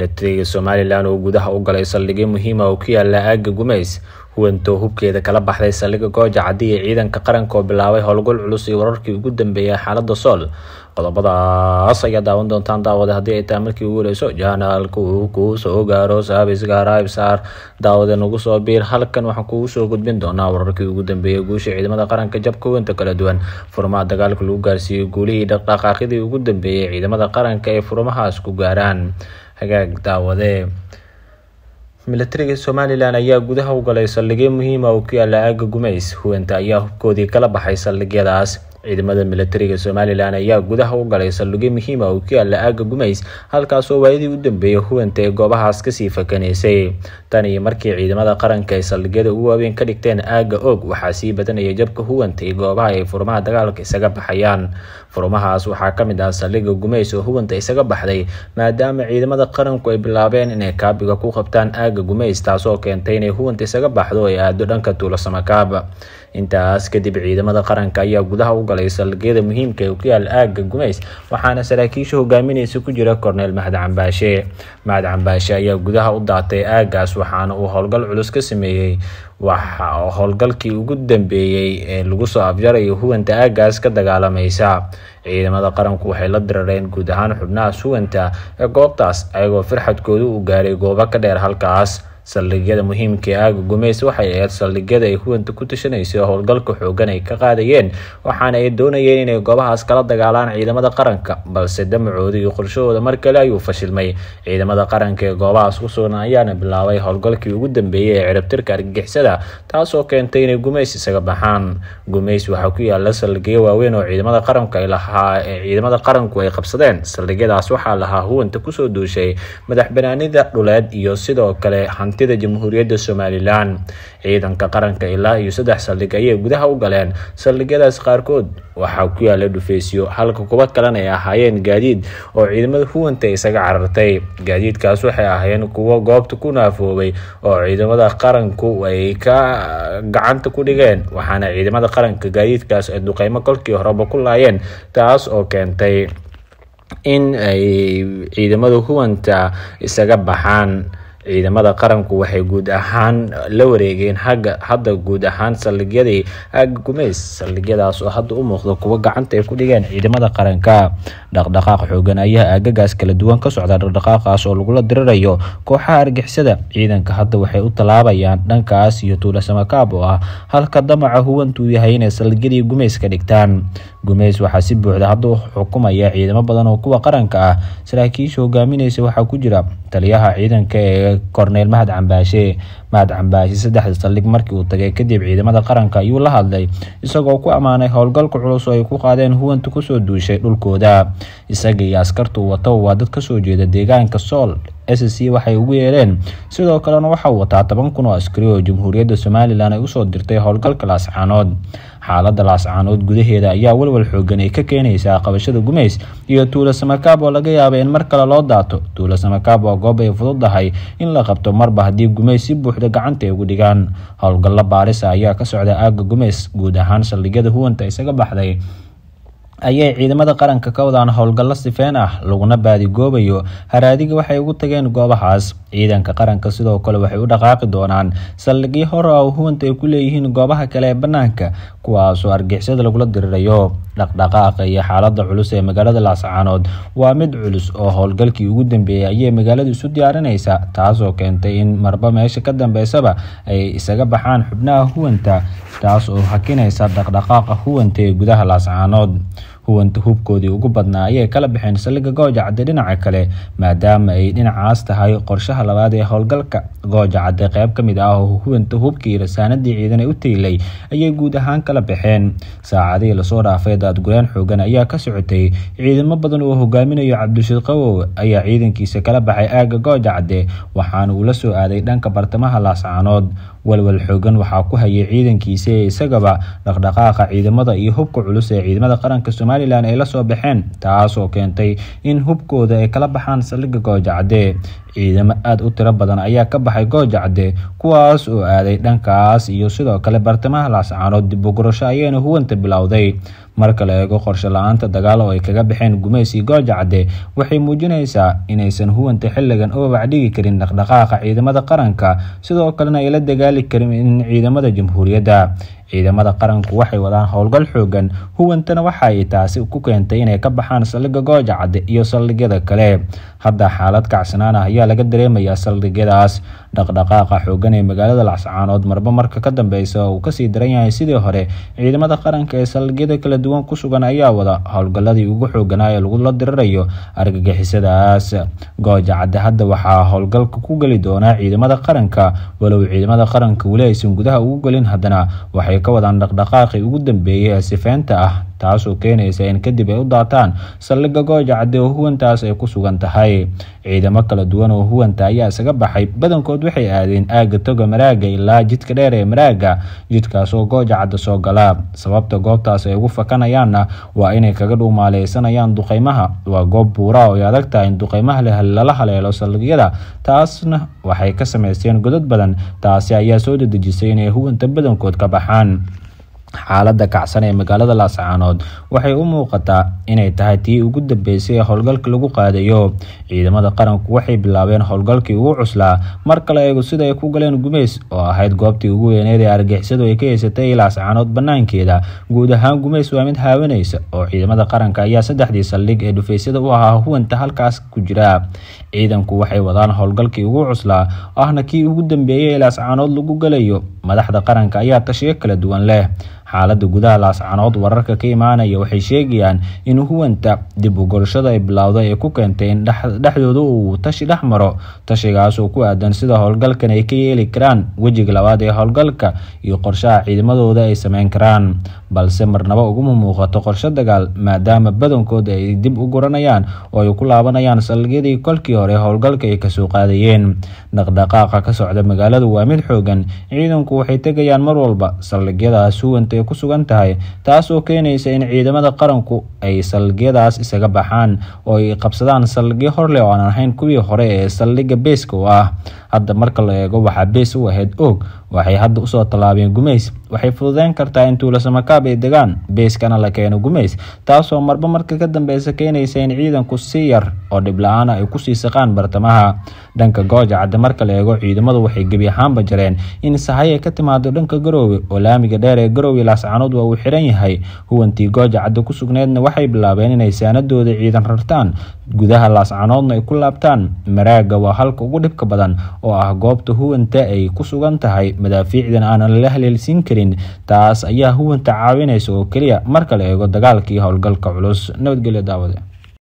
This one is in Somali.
milatariga somalilan oo gudaha u galay saldhigyo muhiima ah oo ku yaala aagga gumays huwanto hubkeeda kala baxday saldhiga gooja caddi ee ciidanka qaranka oo bilaabay howlgol culus iyo wararkii ugu dambeeyay xaalada sool qodobadaas ayaa daawan doontaan daawade haddii ay tahay markii ugu horeyso janaalka uu kuu soo gaaro saabisga raibsaar ah, nagu soo biir halkan waxaan kugu soo gudbin doonaa wararkii ugu dambeeyay guusha ciidamada qaranka jabka wenta kala duwan furmaha dagaalka lagu gaarsiiyey guulihii dhaqdhaqaaqyadii ugu dambeeyay ciidamada qaranka ay furumahaas ku gaaraan hagaag daawade milatariga somalilan ayaa gudaha u galay saldhigyo muhiima ah oo ku yaalla aagga gumays huwenta ayaa hubkoodii kala baxay saldhigyadaas ciidamada milatariga somalilan ayaa gudaha u galay saldhigyo muhiima ah oo ku yaalla aagga gumays halkaasoo waayadii u dambeeyay hubanta ee goobahaas kasii fakanaysay tan iyo markii ciidamada qaranka ay saldhigyada ugu waaweyn ka dhigteen aagga og waxaa sii badanaya jabka hubanta iyo goobaha ay furmaha dagaalka isaga baxayaan furmahaas waxaa ka mid ah saldhiga gumays oo hubanta isaga baxday maadaama ciidamada qaranku ay bilaabeen inay kaabiga ku qabtaan aagga gumays taasoo keentay inay hubanta isaga baxdo ay aado dhanka tuulo samakaab intaas kadib ciidamada qaranka ayaa gudaha golay saldhigyada muhiimka ee ku yaal aagga gumays waxaana saraakiisha hogaaminaysa ku jira korneel maxad cambaashe maxad cambaashe ayaa gudaha u daatay aaggaas waxaana uu howlgal culus ka sameeyey waxa howlgalkii ugu dambeeyey ee lagu soo afjarayo huwanta aaggaas ka dagaalamaysa ciidamada qaranku waxay la dirareen guud ahaan xubnaha suwanta ee goobtaas ayagoo farxadkooda uu gaaray goobo ka dheer halkaas saldhigyada muhiimka aaga ah. gumeys waxay ahayd saldhigyada ay huwanta ku tashanaysa howlgalka xoogan ay ka qaadayeen waxaana ay doonayeen inay goobahaas kala dagaalaan ciidamada qaranka balse damacooda iyo qorshahooda mar kale ayuu fashilmay ciidamada qaranka ee goobahaas ku sugan ayaana bilaabay howlgalkii ugu dambeeyey ee ciribtirka argagixisada taasoo keentay inay gumeys isaga baxaan gumays waxaa ku yaala saldhigyo waaweyn oo ciidamada qaranku ay lahaa ee ciidamada qaranku ay qabsadeen saldhigyadaas waxaa lahaa huwanta kusoo duushay madaxbanaanida dhuleed iyo sidoo kale hantida jamhuuriyadda somalilan ciidanka qaranka ilaa iyo saddex saldhig ayay gudaha u galeen saldhigyadaas qaarkood waxaa ku yaala dhufeysyo halka kuwa kalena ay ahaayeen gaadiid oo ciidamada huwanta isaga carartay gaadiidkaas waxay ahaayeen kuwo goobta ku naafoobay oo ciidamada qaranku ay ka gacanta ku dhigeen waxaana ciidamada qaranka gaadiidkaas ay duqeymo kolkii horeba ku laayeen taas oo keentay in ay ciidamada huwanta isaga baxaan ciidamada qaranku waxay guud ahaan uh, la wareegeen haga hadda guud ahaan saldhigyadii aaga gumays saldhigyadaas oo hadda u muuqda kuwo gacanta ay ku dhigeen ciidamada qaranka dhaqdhaqaaq xoogan ayaa aagagaas kala duwan ka socda dhaqdhaqaaqaas oo lagula dirirayo kooxaha argixisada ciidanka hadda waxay u tallaabayaan dhankaas iyo tuulasamo samakaab oo ah halka damaca huwantuu yahay inay saldhigyadii gumays ka dhigtaan gumeys waxaa si buuxda hadda xukumaya ciidamo badan oo kuwa qaranka ah saraakiisha hogaaminaysa waxaa ku jira taliyaha ciidanka ee korneyl mahad cambaashe mahad cambaahi saddexda saldhig markii uu tagay kadib ciidamada qaranka ayuu la hadlay isagoo ku ammaanay howlgalka culus oo ay ku qaadeen huwanta kusoo duushay dhulkooda isaga iyo askartu wato waa dad kasoo jeeda deegaanka sool sc waxay ugu yeereen sidoo kalena waxauu wataa toban kun oo askari oo jamhuuriyadda somalilan ay usoo dirtay howlgalka laascaanood xaaladda laascaanood gudaheeda ayaa walwal xoogan ay ka keenaysaa qabashada gumays iyo tuula samakaab oo laga yaaba in mar kale loo daato tuula samakaab waa goob ay fududahay in la qabto marba haddii gumays si buux buuxda gacanta ay ugu dhigaan howlgallo baarisa ah ayaa ka socda aagga gumeys guud ahaan saldhigyada huwanta isaga baxday ayay ciidamada qaranka ka wadaan howlgallo sifeen ah laguna baadigoobayo haraadiga waxay ugu tageen goobahaas ciidanka qaranka sidoo kale waxay u dhaqaaqi doonaan saldhigyo hore oo huwanta ay ku leeyihiin goobaha kale ee bannaanka kuwaasoo argixisada lagula dirirayo dhaqdhaqaaqa iyo xaaladda culus ee magaalada laascaanood waa mid culus oo howlgalkii ugu dambeeyey ayay magaaladu isu diyaarinaysa taasoo keentay in marba meesha ka dambeysaba ay isaga baxaan xubnaha huwanta taas oo hakinaysa dhaqdhaqaaqa huwanta ee gudaha laascaanood huwanta hubkoodii ugu badnaa ayay kala baxeen saldhigga goojacade dhinaca kale maadaama ay dhinacaas tahay qorshaha labaad ee howlgalka goojacade qayb ka mid ah huwanta hubkii rasaanadii ciidan ee u teylay ayay guud ahaan kala baxeen saacadihii lasoo dhaafay daadgureen xoogan ayaa ka socotay ciidamo badan uu hogaaminayo cabdishiid qawow ayaa ciidankiisa kala baxay aagga goojacade waxaana uu la soo aaday dhanka bartamaha laascaanood walwal xoogan waxaa ku hayay ciidankiisa ee isagaba dhaqdhaqaaqa ciidamada iyo hubka culus ee ciidamada qaranka somalilan ay lasoo baxeen taasoo keentay in hubkooda ay kala baxaan saldhigga goojacde ciidamo aada u tiro badan ayaa ka baxay goojacde kuwaas oo aaday dhankaas iyo sidoo kale bartamaha laascaanood dib u gurasho ayaana huwanta bilowday marka la eego qorshe la-aanta dagaal oo ay kaga baxeen gumaysi gooja cadde waxay muujinaysaa inaysan huwanta xilligan u babacdhigi karin dhaqdhaqaaqa ciidamada qaranka sidoo kalena ay la dagaali karin ciidamada jamhuuriyadda ciidamada qaranku waxay wadaan howlgal xoogan huwantana waxa ay taasi ku keentay inay ka baxaan saldhigga gooja cadde iyo saldhigyada kale hadda xaalad kacsanaan ah ayaa laga dareemayaa saldhigyadaas dhaqdhaqaaqa xoogan ee magaalada lacsacaanood marba marka ka dambeysa uu kasii daran yahay sidii hore ciidamada qaranka ee saldhigyada kala duwan duwan ku sugan ayaa wada howlgalladii ugu xooganaa ee lagula dirirayo argagixisadaas gooja cadde hadda waxaa howlgalka ku geli doonaa ciidamada qaranka walow ciidamada qaranka weli aysan gudaha ugu gelin haddana waxay ka wadaan dhaqdhaqaaqii ugu dambeeyey ee sifeynta ah taasoo keenaysa in kadib ay u daataan saldhigga gooja cadde oo huwantaas ay ku sugan tahay ciidamo kala duwan oo huwanta ayaa isaga baxay badankood waxay aadeen aaga toga maraaga ilaa jidka dheer ee maraaga jidkaasoo gooja cadde soo galaa sababta goobtaas ay ugu fakanayaanna waa inay kaga dhuumaaleysanayaan duqeymaha waa goob buura oo ay adag tahay in duqaymaha lala haleelo saldhigyada taasna waxay ka samaysteen godad badan taasi ayaa soo dedejisay inay huwanta badankood ka baxaan xaaladda kacsan ee magaalada laascaanood waxay u muuqataa inay tahay tii ugu dambeysay ee howlgalka lagu qaadayo ciidamada qaranku waxay bilaabeen howlgalkii ugu cuslaa mar kale eego sida ay ku galeen gumays oo ahayd goobtii ugu weyneed ee argixisadu ay ka haysatay laascaanood banaankeeda guud ahaan gumays waa mid haawanaysa oo ciidamada qaranka ayaa saddexdii saldhig ee dhufaysyada u ahaa huwanta halkaas ku jira ciidanku waxay wadaan howlgalkii ugu cuslaa ahna kii ugu dambeeyay ee laascaanood lagu galayo madaxda qaranka ayaa tashiyo kala duwan leh xaaladda gudaha laascanood wararka ka imaanaya waxay sheegayaan in huwanta dib ugorashada ay bilowda ee ku keentay in dhexdooda uu tashi dhex maro tashigaas oo ku aadan sida howlgalkan ay ka yeeli karaan wejiga labaad ee howlgalka iyo qorshaha ciidamadooda ay samayn karaan balse marnaba uguma muuqato qorsho dagaal maadaama badankood ay dib u guranayaan oo ay ku laabanayaan saldhigyadii kolkii hore howlgalka ay kasoo qaadayeen dhaqdhaqaaqa ka socda magaaladu waa mid xoogan ciidanku waxay tegayaan mar walba saldhigyadaas huwanta ay ku sugan tahay taasoo keenaysa in ciidamada qaranku ay saldhigyadaas isaga baxaan oo ay qabsadaan saldhigyo horle oo aan ahayn kuwii hore ee saldhigga beeska oo ah hadda marka la eego waxaa bees u ahayd oog waxay hadda usoo tallaabeen gumays waxay fududeyn kartaa in tuulasamakaab ay degaan beeskana la keeno gumays taasoo marba marka ka dambeysa keenaysa in ciidanku si yar oo dhibla-aana ah ay kusii saqaan bartamaha dhanka gooja cadde marka la eego ciidamadu waxay gebi ahaanba jareen in sahay ay ka timaado dhanka garoowe oo laamiga dheer ee garoowe laascanood waa uu xiran yahay huwantii gooja cadde ku sugneedna waxay bilaabeen inay saanadooda ciidan rartaan gudaha laascanoodna ay ku laabtaan maraagga waa halka ugu dhibka badan oo ah goobta huwanta ay ku sugan tahay madaafiicdan aanan lala haleelsiin karin taas ayaa huwanta caawinaysa oo keliya marka la eego dagaalkii howlgalka culus nabadgelyo daawade